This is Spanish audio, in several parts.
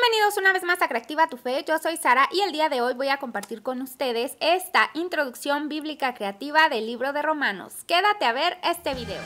Bienvenidos una vez más a Creativa tu Fe, yo soy Sara y el día de hoy voy a compartir con ustedes esta introducción bíblica creativa del libro de Romanos. Quédate a ver este video.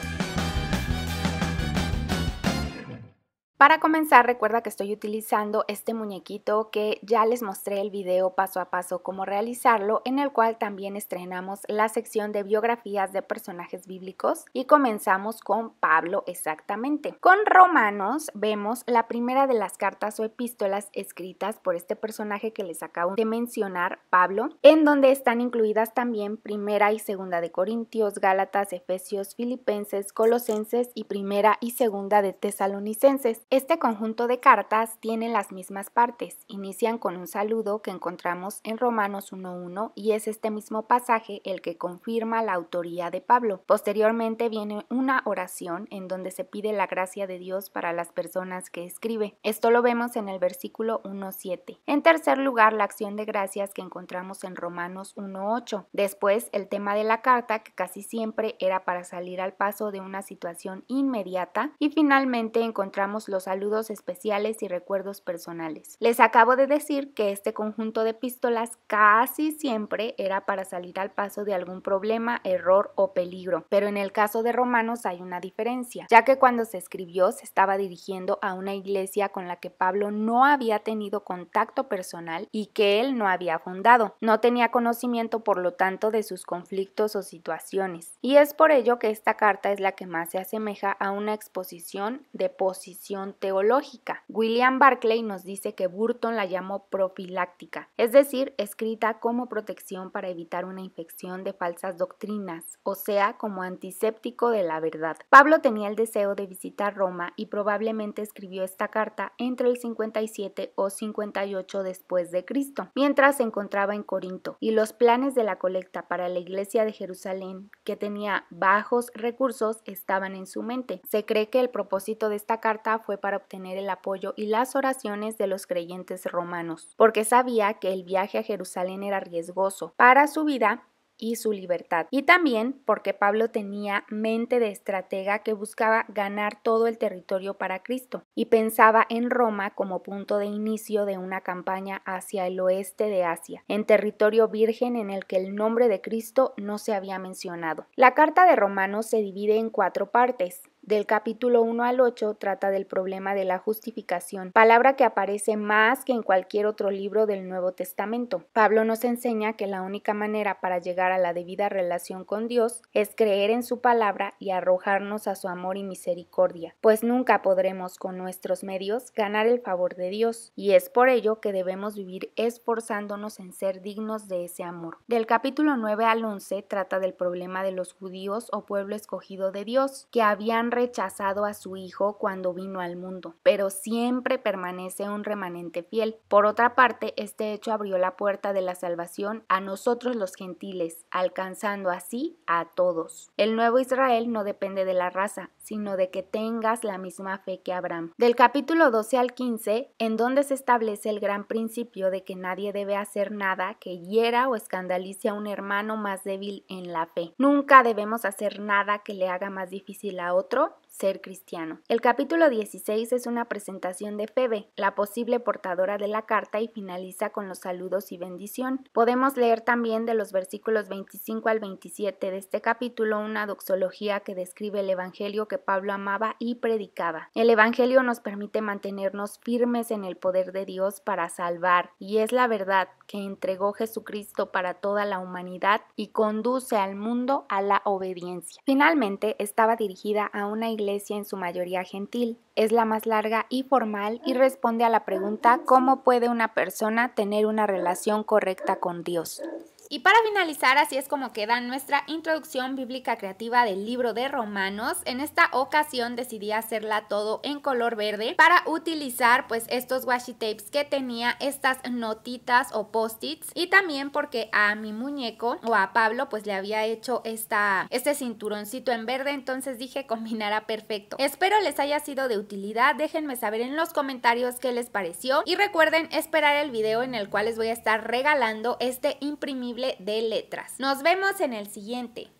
Para comenzar, recuerda que estoy utilizando este muñequito que ya les mostré el video paso a paso cómo realizarlo, en el cual también estrenamos la sección de biografías de personajes bíblicos y comenzamos con Pablo exactamente. Con Romanos vemos la primera de las cartas o epístolas escritas por este personaje que les acabo de mencionar, Pablo, en donde están incluidas también Primera y Segunda de Corintios, Gálatas, Efesios, Filipenses, Colosenses y Primera y Segunda de Tesalonicenses. Este conjunto de cartas tiene las mismas partes, inician con un saludo que encontramos en Romanos 1.1 y es este mismo pasaje el que confirma la autoría de Pablo. Posteriormente viene una oración en donde se pide la gracia de Dios para las personas que escribe. Esto lo vemos en el versículo 1.7. En tercer lugar, la acción de gracias que encontramos en Romanos 1.8. Después, el tema de la carta que casi siempre era para salir al paso de una situación inmediata y finalmente encontramos los saludos especiales y recuerdos personales. Les acabo de decir que este conjunto de pistolas casi siempre era para salir al paso de algún problema, error o peligro, pero en el caso de Romanos hay una diferencia, ya que cuando se escribió se estaba dirigiendo a una iglesia con la que Pablo no había tenido contacto personal y que él no había fundado. No tenía conocimiento, por lo tanto, de sus conflictos o situaciones. Y es por ello que esta carta es la que más se asemeja a una exposición de posición teológica. William Barclay nos dice que Burton la llamó profiláctica, es decir, escrita como protección para evitar una infección de falsas doctrinas, o sea, como antiséptico de la verdad. Pablo tenía el deseo de visitar Roma y probablemente escribió esta carta entre el 57 o 58 después de Cristo, mientras se encontraba en Corinto, y los planes de la colecta para la iglesia de Jerusalén, que tenía bajos recursos, estaban en su mente. Se cree que el propósito de esta carta fue para obtener el apoyo y las oraciones de los creyentes romanos, porque sabía que el viaje a Jerusalén era riesgoso para su vida y su libertad. Y también porque Pablo tenía mente de estratega que buscaba ganar todo el territorio para Cristo y pensaba en Roma como punto de inicio de una campaña hacia el oeste de Asia, en territorio virgen en el que el nombre de Cristo no se había mencionado. La carta de Romanos se divide en cuatro partes del capítulo 1 al 8 trata del problema de la justificación, palabra que aparece más que en cualquier otro libro del Nuevo Testamento. Pablo nos enseña que la única manera para llegar a la debida relación con Dios es creer en su palabra y arrojarnos a su amor y misericordia, pues nunca podremos con nuestros medios ganar el favor de Dios, y es por ello que debemos vivir esforzándonos en ser dignos de ese amor. Del capítulo 9 al 11 trata del problema de los judíos o pueblo escogido de Dios, que habían rechazado a su hijo cuando vino al mundo, pero siempre permanece un remanente fiel. Por otra parte, este hecho abrió la puerta de la salvación a nosotros los gentiles, alcanzando así a todos. El nuevo Israel no depende de la raza, sino de que tengas la misma fe que Abraham. Del capítulo 12 al 15, en donde se establece el gran principio de que nadie debe hacer nada que hiera o escandalice a un hermano más débil en la fe. Nunca debemos hacer nada que le haga más difícil a otro ser cristiano. El capítulo 16 es una presentación de Febe, la posible portadora de la carta, y finaliza con los saludos y bendición. Podemos leer también de los versículos 25 al 27 de este capítulo una doxología que describe el Evangelio que Pablo amaba y predicaba. El Evangelio nos permite mantenernos firmes en el poder de Dios para salvar, y es la verdad que entregó Jesucristo para toda la humanidad y conduce al mundo a la obediencia. Finalmente, estaba dirigida a una iglesia en su mayoría gentil. Es la más larga y formal y responde a la pregunta ¿cómo puede una persona tener una relación correcta con Dios? Y para finalizar, así es como queda nuestra introducción bíblica creativa del libro de Romanos. En esta ocasión decidí hacerla todo en color verde para utilizar pues estos washi tapes que tenía estas notitas o post-its y también porque a mi muñeco o a Pablo pues le había hecho esta, este cinturoncito en verde, entonces dije combinará perfecto. Espero les haya sido de utilidad, déjenme saber en los comentarios qué les pareció y recuerden esperar el video en el cual les voy a estar regalando este imprimible de letras. Nos vemos en el siguiente.